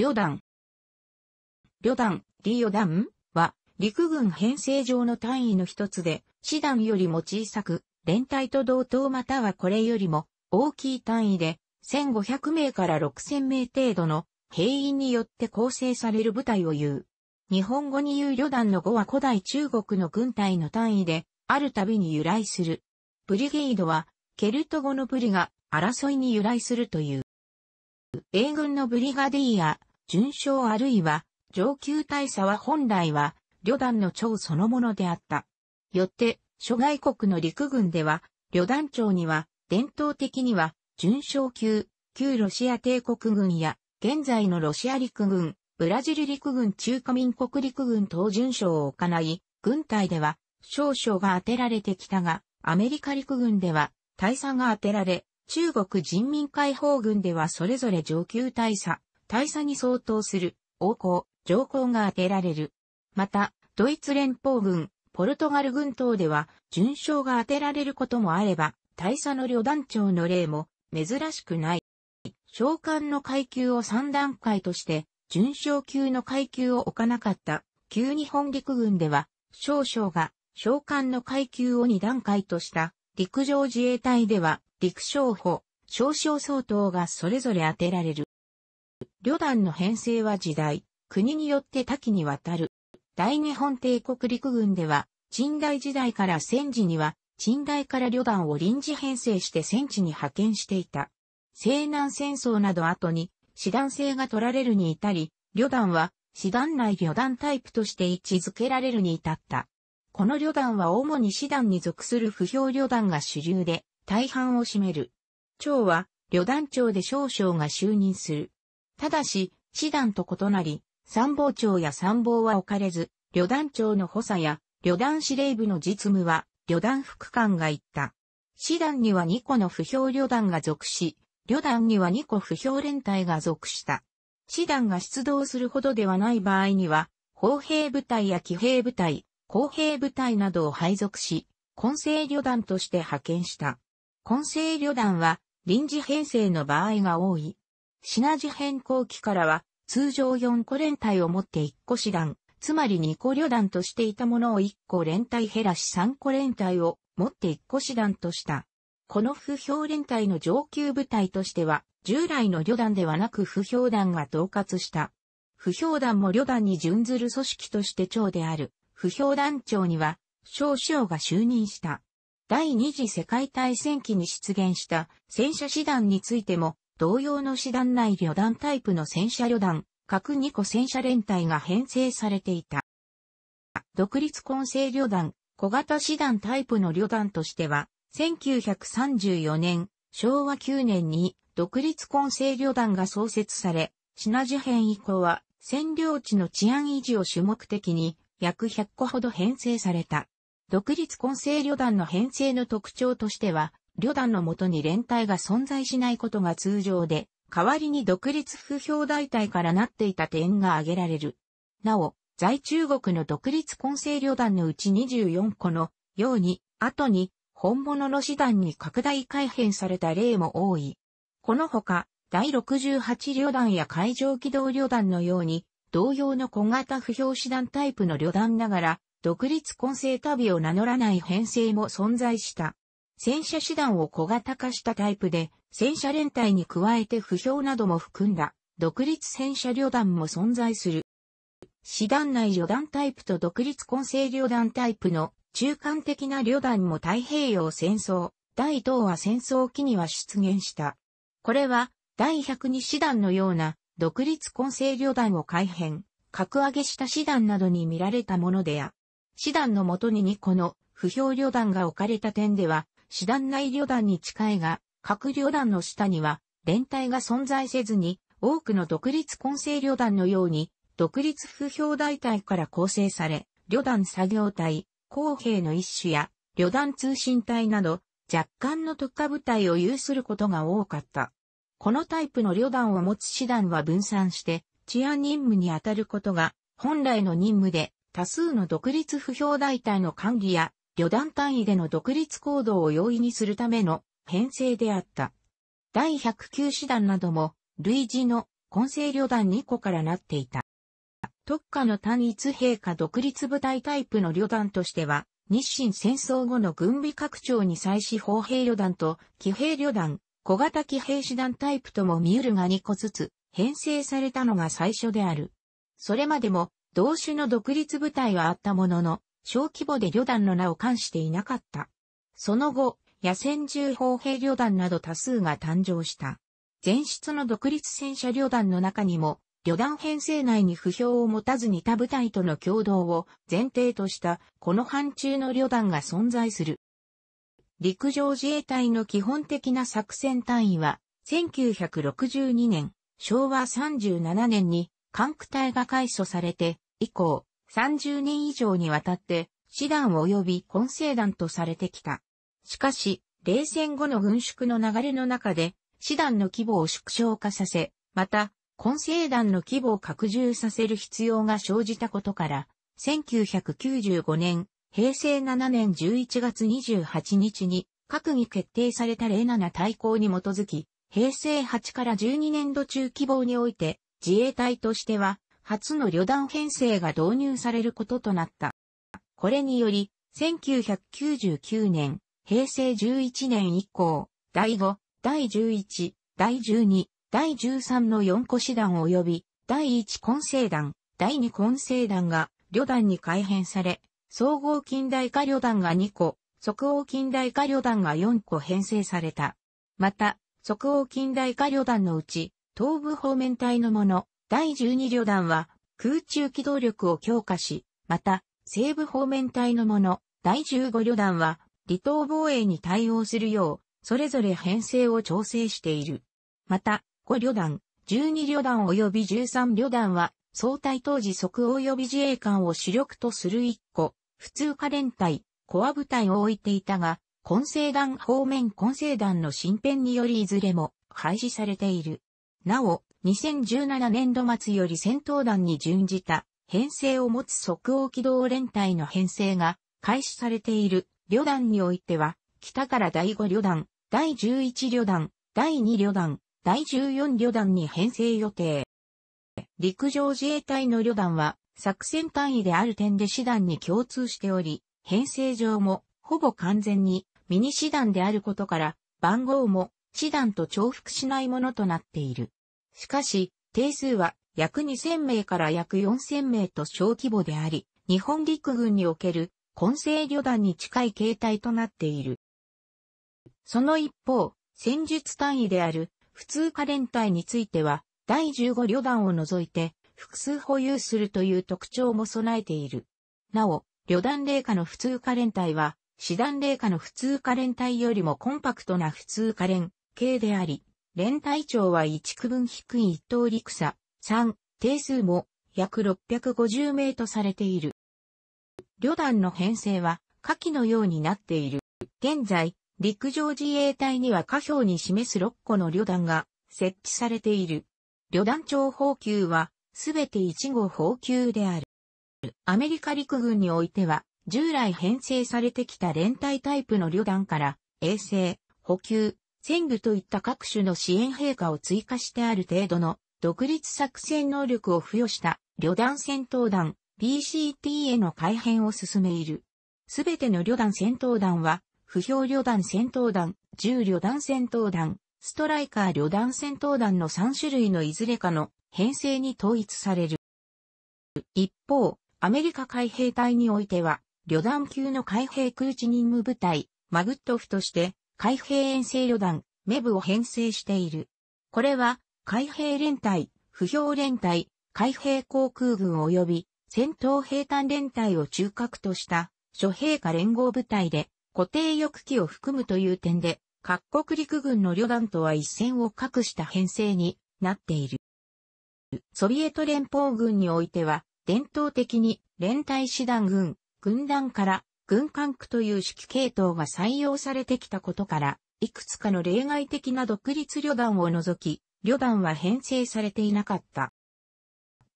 旅団。旅団、D 旅団は、陸軍編成上の単位の一つで、師団よりも小さく、連隊と同等またはこれよりも大きい単位で、1500名から6000名程度の兵員によって構成される部隊を言う。日本語に言う旅団の語は古代中国の軍隊の単位で、あるたびに由来する。ブリゲイドは、ケルト語のブリが争いに由来するという。英軍のブリガディア、順将あるいは上級大佐は本来は旅団の長そのものであった。よって、諸外国の陸軍では、旅団長には、伝統的には、順将級、旧ロシア帝国軍や、現在のロシア陸軍、ブラジル陸軍中華民国陸軍等順将を置かない、軍隊では、少々が当てられてきたが、アメリカ陸軍では、大佐が当てられ、中国人民解放軍ではそれぞれ上級大佐、大佐に相当する、王侯、上皇が当てられる。また、ドイツ連邦軍、ポルトガル軍等では、巡将が当てられることもあれば、大佐の旅団長の例も珍しくない。召喚の階級を3段階として、巡将級の階級を置かなかった旧日本陸軍では、少将が召喚の階級を2段階とした陸上自衛隊では陸将補、少将相当がそれぞれ当てられる。旅団の編成は時代、国によって多岐にわたる。大日本帝国陸軍では、近代時代から戦時には、近代から旅団を臨時編成して戦地に派遣していた。西南戦争など後に、師団制が取られるに至り、旅団は、師団内旅団タイプとして位置づけられるに至った。この旅団は主に師団に属する不評旅団が主流で、大半を占める。長は、旅団長で少将が就任する。ただし、師団と異なり、参謀長や参謀は置かれず、旅団長の補佐や、旅団司令部の実務は、旅団副官が言った。師団には2個の不評旅団が属し、旅団には2個不評連隊が属した。師団が出動するほどではない場合には、砲兵部隊や騎兵部隊、工兵部隊などを配属し、混成旅団として派遣した。混成旅団は臨時編成の場合が多い。シナジ変更期からは、通常4個連隊を持って1個師団、つまり2個旅団としていたものを1個連隊減らし3個連隊を持って1個師団とした。この不評連隊の上級部隊としては、従来の旅団ではなく不評団が統括した。不評団も旅団に準ずる組織として長である、不評団長には、少将が就任した。第二次世界大戦期に出現した戦車師団についても、同様の師団内旅団タイプの戦車旅団、各2個戦車連隊が編成されていた。独立混成旅団、小型師団タイプの旅団としては、1934年、昭和9年に独立混成旅団が創設され、品事編以降は占領地の治安維持を主目的に約100個ほど編成された。独立混成旅団の編成の特徴としては、旅団のもとに連帯が存在しないことが通常で、代わりに独立不評代隊からなっていた点が挙げられる。なお、在中国の独立混成旅団のうち24個のように、後に本物の師団に拡大改変された例も多い。このほか、第68旅団や海上機動旅団のように、同様の小型不評師団タイプの旅団ながら、独立混成旅を名乗らない編成も存在した。戦車手段を小型化したタイプで、戦車連隊に加えて不評なども含んだ、独立戦車旅団も存在する。師団内旅団タイプと独立混成旅団タイプの中間的な旅団も太平洋戦争、第東亜戦争期には出現した。これは第102師団のような独立混成旅団を改編、格上げした師団などに見られたものであ。師団のもとに2個の不評旅団が置かれた点では、師団内旅団に近いが、各旅団の下には、連帯が存在せずに、多くの独立混成旅団のように、独立不評大隊から構成され、旅団作業隊、工兵の一種や、旅団通信隊など、若干の特化部隊を有することが多かった。このタイプの旅団を持つ師団は分散して、治安任務に当たることが、本来の任務で、多数の独立不評大隊の管理や旅団単位での独立行動を容易にするための編成であった。第109師団なども、類似の混成旅団2個からなっていた。特化の単一陛下独立部隊タイプの旅団としては、日清戦争後の軍備拡張に際し砲兵旅団と騎兵旅団、小型騎兵師団タイプとも見うるが2個ずつ編成されたのが最初である。それまでも同種の独立部隊はあったものの、小規模で旅団の名を冠していなかった。その後、野戦重砲兵旅団など多数が誕生した。前出の独立戦車旅団の中にも、旅団編成内に不評を持たずに他部隊との共同を前提としたこの範疇の旅団が存在する。陸上自衛隊の基本的な作戦単位は、1962年、昭和37年に管区隊が改組されて、以降、30年以上にわたって、師団及び混成団とされてきた。しかし、冷戦後の軍縮の流れの中で、師団の規模を縮小化させ、また、混成団の規模を拡充させる必要が生じたことから、1995年、平成7年11月28日に、閣議決定された07大綱に基づき、平成8から12年度中希望において、自衛隊としては、初の旅団編成が導入されることとなった。これにより、1999年、平成11年以降、第5、第11、第12、第13の4個師団及び、第1混成団、第2混成団が旅団に改編され、総合近代化旅団が2個、即応近代化旅団が4個編成された。また、即応近代化旅団のうち、東部方面隊のもの、第12旅団は空中機動力を強化し、また、西部方面隊のもの、第15旅団は離島防衛に対応するよう、それぞれ編成を調整している。また、5旅団、12旅団及び13旅団は、総隊当時即及び自衛官を主力とする一個、普通科連隊、コア部隊を置いていたが、混成団方面混成団の新編によりいずれも廃止されている。なお、2017年度末より戦闘団に準じた編成を持つ即応機動連隊の編成が開始されている旅団においては、北から第5旅団、第11旅団、第2旅団、第14旅団に編成予定。陸上自衛隊の旅団は作戦単位である点で師団に共通しており、編成上もほぼ完全にミニ師団であることから番号も師団と重複しないものとなっている。しかし、定数は約2000名から約4000名と小規模であり、日本陸軍における混成旅団に近い形態となっている。その一方、戦術単位である普通科連隊については、第15旅団を除いて複数保有するという特徴も備えている。なお、旅団霊下の普通科連隊は、師団霊下の普通科連隊よりもコンパクトな普通科連系であり、連隊長は1区分低い一等陸差、3、定数も約650名とされている。旅団の編成は下記のようになっている。現在、陸上自衛隊には下表に示す6個の旅団が設置されている。旅団長補給はすべて1号補給である。アメリカ陸軍においては、従来編成されてきた連帯タイプの旅団から、衛星、補給、戦具といった各種の支援陛下を追加してある程度の独立作戦能力を付与した旅団戦闘団 PCT への改編を進めいる。すべての旅団戦闘団は、不評旅団戦闘団、重旅団戦闘団、ストライカー旅団戦闘団の3種類のいずれかの編成に統一される。一方、アメリカ海兵隊においては、旅団級の海兵空地任務部隊、マグットフとして、海兵遠征旅団、メブを編成している。これは、海兵連隊、不評連隊、海兵航空軍及び戦闘兵団連隊を中核とした諸兵科連合部隊で固定翼機を含むという点で各国陸軍の旅団とは一線を画した編成になっている。ソビエト連邦軍においては伝統的に連隊師団軍、軍団から軍管区という指揮系統が採用されてきたことから、いくつかの例外的な独立旅団を除き、旅団は編成されていなかった。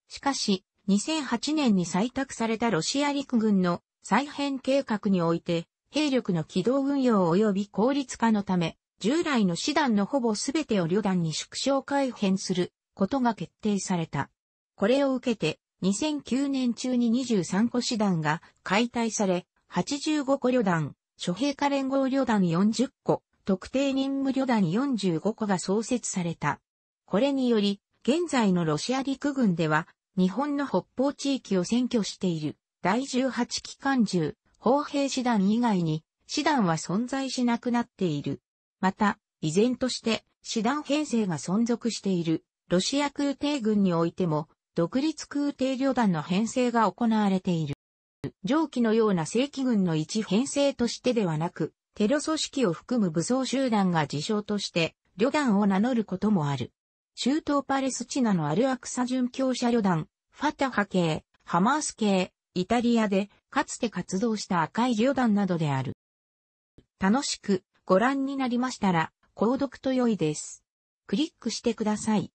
しかし、2008年に採択されたロシア陸軍の再編計画において、兵力の機動運用及び効率化のため、従来の師団のほぼ全てを旅団に縮小改編することが決定された。これを受けて、2009年中に23個師団が解体され、85個旅団、諸兵科連合旅団40個、特定任務旅団45個が創設された。これにより、現在のロシア陸軍では、日本の北方地域を占拠している、第18機関銃、砲兵師団以外に、師団は存在しなくなっている。また、依然として、師団編成が存続している、ロシア空挺軍においても、独立空挺旅団の編成が行われている。上記のような正規軍の一編成としてではなく、テロ組織を含む武装集団が自称として、旅団を名乗ることもある。中東パレスチナのアルアクサ巡教者旅団、ファタハ系、ハマース系、イタリアで、かつて活動した赤い旅団などである。楽しくご覧になりましたら、購読と良いです。クリックしてください。